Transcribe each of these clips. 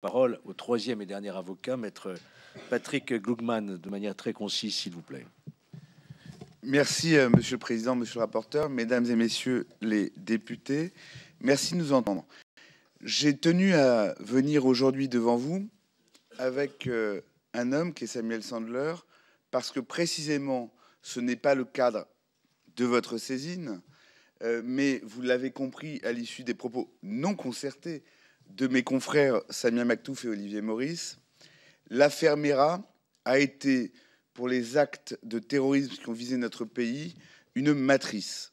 parole au troisième et dernier avocat, maître Patrick Glugman, de manière très concise, s'il vous plaît. Merci, euh, monsieur le président, monsieur le rapporteur, mesdames et messieurs les députés. Merci de nous entendre. J'ai tenu à venir aujourd'hui devant vous avec euh, un homme qui est Samuel Sandler, parce que précisément, ce n'est pas le cadre de votre saisine, euh, mais vous l'avez compris à l'issue des propos non concertés de mes confrères Samia Maktouf et Olivier Maurice, l'affaire Mera a été, pour les actes de terrorisme qui ont visé notre pays, une matrice.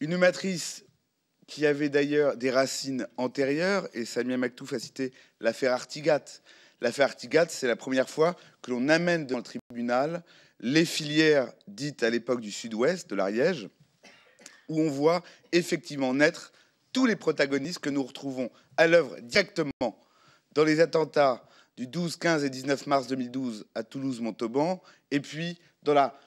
Une matrice qui avait d'ailleurs des racines antérieures, et Samia Maktouf a cité l'affaire Artigat. L'affaire Artigat, c'est la première fois que l'on amène dans le tribunal les filières dites à l'époque du sud-ouest, de l'Ariège, où on voit effectivement naître tous les protagonistes que nous retrouvons à l'œuvre directement dans les attentats du 12, 15 et 19 mars 2012 à Toulouse-Montauban, et puis dans la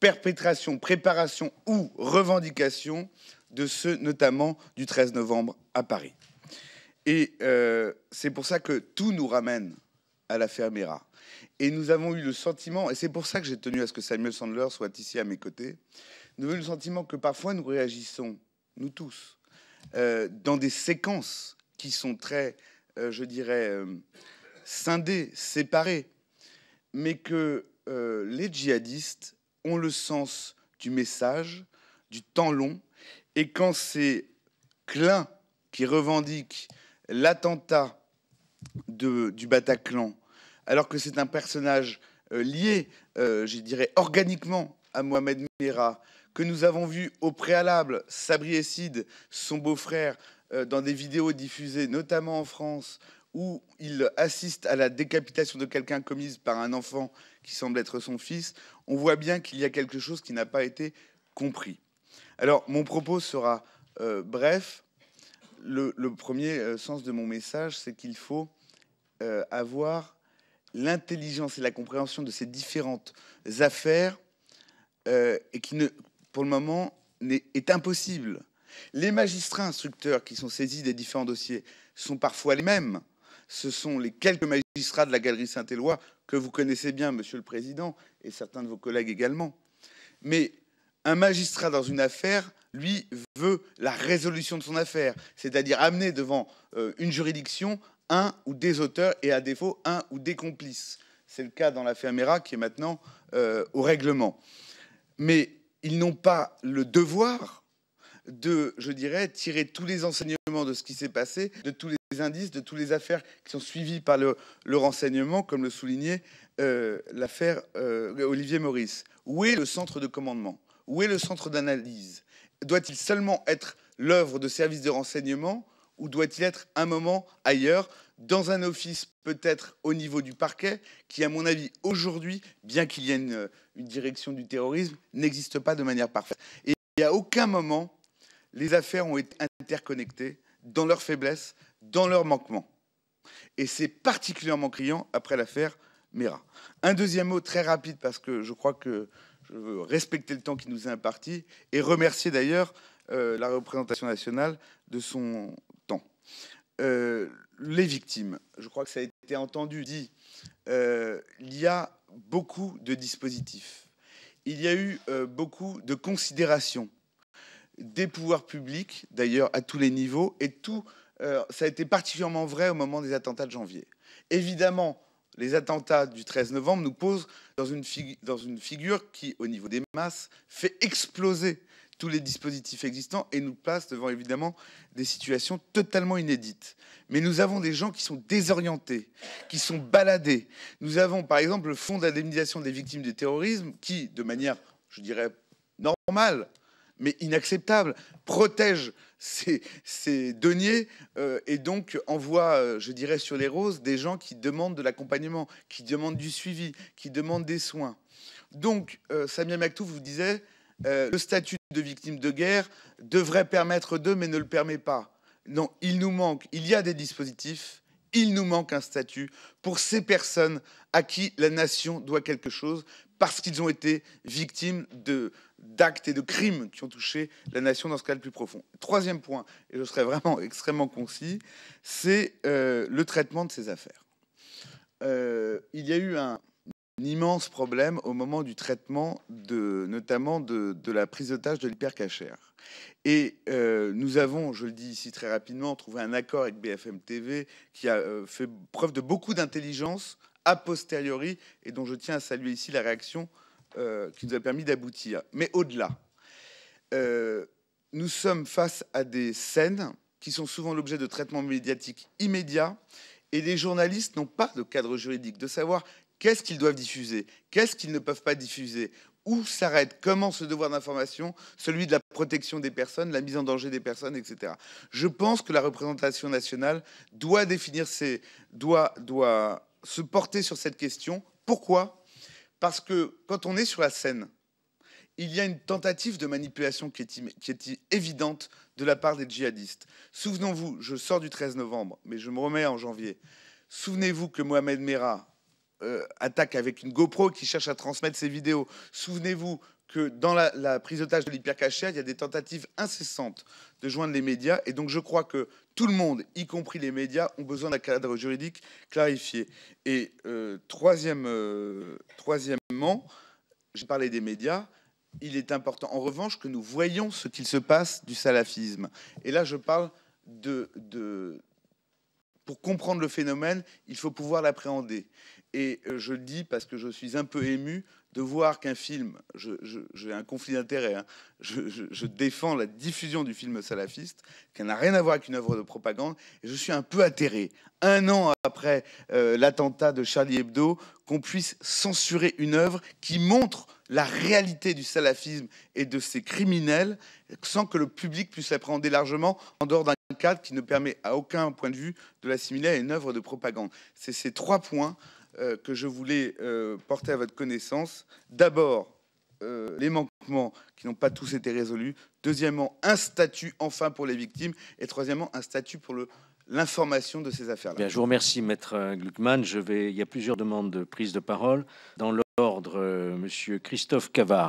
perpétration, préparation ou revendication de ceux notamment du 13 novembre à Paris. Et euh, c'est pour ça que tout nous ramène à l'affaire Mira. Et nous avons eu le sentiment, et c'est pour ça que j'ai tenu à ce que Samuel Sandler soit ici à mes côtés, nous avons eu le sentiment que parfois nous réagissons, nous tous, euh, dans des séquences qui sont très, euh, je dirais, euh, scindées, séparées, mais que les djihadistes ont le sens du message, du temps long, et quand c'est Klein qui revendique l'attentat du Bataclan, alors que c'est un personnage lié, je dirais, organiquement à Mohamed Mera, que nous avons vu au préalable Sabri Essid, son beau-frère, euh, dans des vidéos diffusées notamment en France, où il assiste à la décapitation de quelqu'un commise par un enfant qui semble être son fils, on voit bien qu'il y a quelque chose qui n'a pas été compris. Alors mon propos sera euh, bref. Le, premier euh, sens de mon message, c'est qu'il faut avoir l'intelligence et la compréhension de ces différentes affaires euh, et qui, ne, pour le moment, est, impossible. Les magistrats instructeurs qui sont saisis des différents dossiers sont parfois les mêmes. Ce sont les quelques magistrats de la Galerie Saint-Éloi que vous connaissez bien, Monsieur le Président, et certains de vos collègues également. Mais un magistrat dans une affaire, lui, veut la résolution de son affaire, c'est-à-dire amener devant euh, une juridiction un ou des auteurs et à défaut un ou des complices. C'est le cas dans l'affaire Mera qui est maintenant euh, au règlement mais ils n'ont pas le devoir de, je dirais, tirer tous les enseignements de ce qui s'est passé, de tous les indices, de toutes les affaires qui sont suivies par le, renseignement, comme le soulignait euh, l'affaire euh, Olivier Maurice. Où est le centre de commandement Où est le centre d'analyse Doit-il seulement être l'œuvre de services de renseignement ou doit-il être un moment ailleurs, dans un office peut-être au niveau du parquet, qui à mon avis aujourd'hui, bien qu'il y ait une, direction du terrorisme, n'existe pas de manière parfaite. Et à aucun moment, les affaires ont été interconnectées dans leurs faiblesses, dans leurs manquement. Et c'est particulièrement criant après l'affaire Mera. Un deuxième mot très rapide, parce que je crois que je veux respecter le temps qui nous est imparti, et remercier d'ailleurs euh, la représentation nationale de son euh, les victimes, je crois que ça a été entendu, dit, euh, il y a beaucoup de dispositifs, il y a eu euh, beaucoup de considérations des pouvoirs publics, d'ailleurs à tous les niveaux, et tout, ça a été particulièrement vrai au moment des attentats de janvier. Évidemment, les attentats du 13 novembre nous posent dans une figure qui, au niveau des masses, fait exploser tous les dispositifs existants et nous place devant évidemment des situations totalement inédites. Mais nous avons des gens qui sont désorientés, qui sont baladés. Nous avons par exemple le Fonds d'indemnisation des victimes du terrorisme qui, de manière, je dirais, normale, mais inacceptable, protège ces, deniers euh, et donc envoie, euh, je dirais, sur les roses des gens qui demandent de l'accompagnement, qui demandent du suivi, qui demandent des soins. Donc, euh, Samia vous disait, euh, le statut de victime de guerre devrait permettre d'eux, mais ne le permet pas. Non, il nous manque, il y a des dispositifs, il nous manque un statut pour ces personnes à qui la nation doit quelque chose parce qu'ils ont été victimes d'actes et de crimes qui ont touché la nation dans ce cas le plus profond. Troisième point, et je serai vraiment extrêmement concis, c'est euh, le traitement de ces affaires. Euh, il y a eu un, immense problème au moment du traitement, de, notamment de, la prise d'otage de l'hypercachère. Et euh, nous avons, je le dis ici très rapidement, trouvé un accord avec BFM TV qui a euh, fait preuve de beaucoup d'intelligence a posteriori et dont je tiens à saluer ici la réaction euh, qui nous a permis d'aboutir. Mais au-delà, nous sommes face à des scènes qui sont souvent l'objet de traitements médiatiques immédiats et les journalistes n'ont pas de cadre juridique, de savoir Qu'est-ce qu'ils doivent diffuser Qu'est-ce qu'ils ne peuvent pas diffuser Où s'arrête Comment ce devoir d'information Celui de la protection des personnes, la mise en danger des personnes, etc. Je pense que la représentation nationale doit définir doit, doit se porter sur cette question. Pourquoi Parce que quand on est sur la scène, il y a une tentative de manipulation qui est, qui est évidente de la part des djihadistes. Souvenons-vous, je sors du 13 novembre, mais je me remets en janvier. Souvenez-vous que Mohamed Merah, euh, attaque avec une GoPro qui cherche à transmettre ses vidéos. Souvenez-vous que dans la, la prise d'otage de l'hypercachère, il y a des tentatives incessantes de joindre les médias. Et donc je crois que tout le monde, y compris les médias, ont besoin d'un cadre juridique clarifié. Et euh, euh, troisièmement, j'ai parlé des médias. Il est important, en revanche, que nous voyons ce qu'il se passe du salafisme. Et là, je parle de, de, pour comprendre le phénomène, il faut pouvoir l'appréhender. Et euh, je le dis parce que je suis un peu ému de voir qu'un film, j'ai un conflit d'intérêt. Hein. je, défends la diffusion du film salafiste, qui n'a rien à voir avec une œuvre de propagande, et je suis un peu atterré, un an après euh, l'attentat de Charlie Hebdo, qu'on puisse censurer une œuvre qui montre la réalité du salafisme et de ses criminels sans que le public puisse l'appréhender largement en dehors d'un cadre qui ne permet à aucun point de vue de l'assimiler à une œuvre de propagande. C'est ces trois points euh, que je voulais euh, porter à votre connaissance. D'abord, euh, les manquements qui n'ont pas tous été résolus. Deuxièmement, un statut enfin pour les victimes. Et troisièmement, un statut pour l'information de ces affaires-là. je vous remercie, Maître Gluckman. Je vais... Il y a plusieurs demandes de prise de parole. Dans l'ordre, Monsieur Christophe Cavard.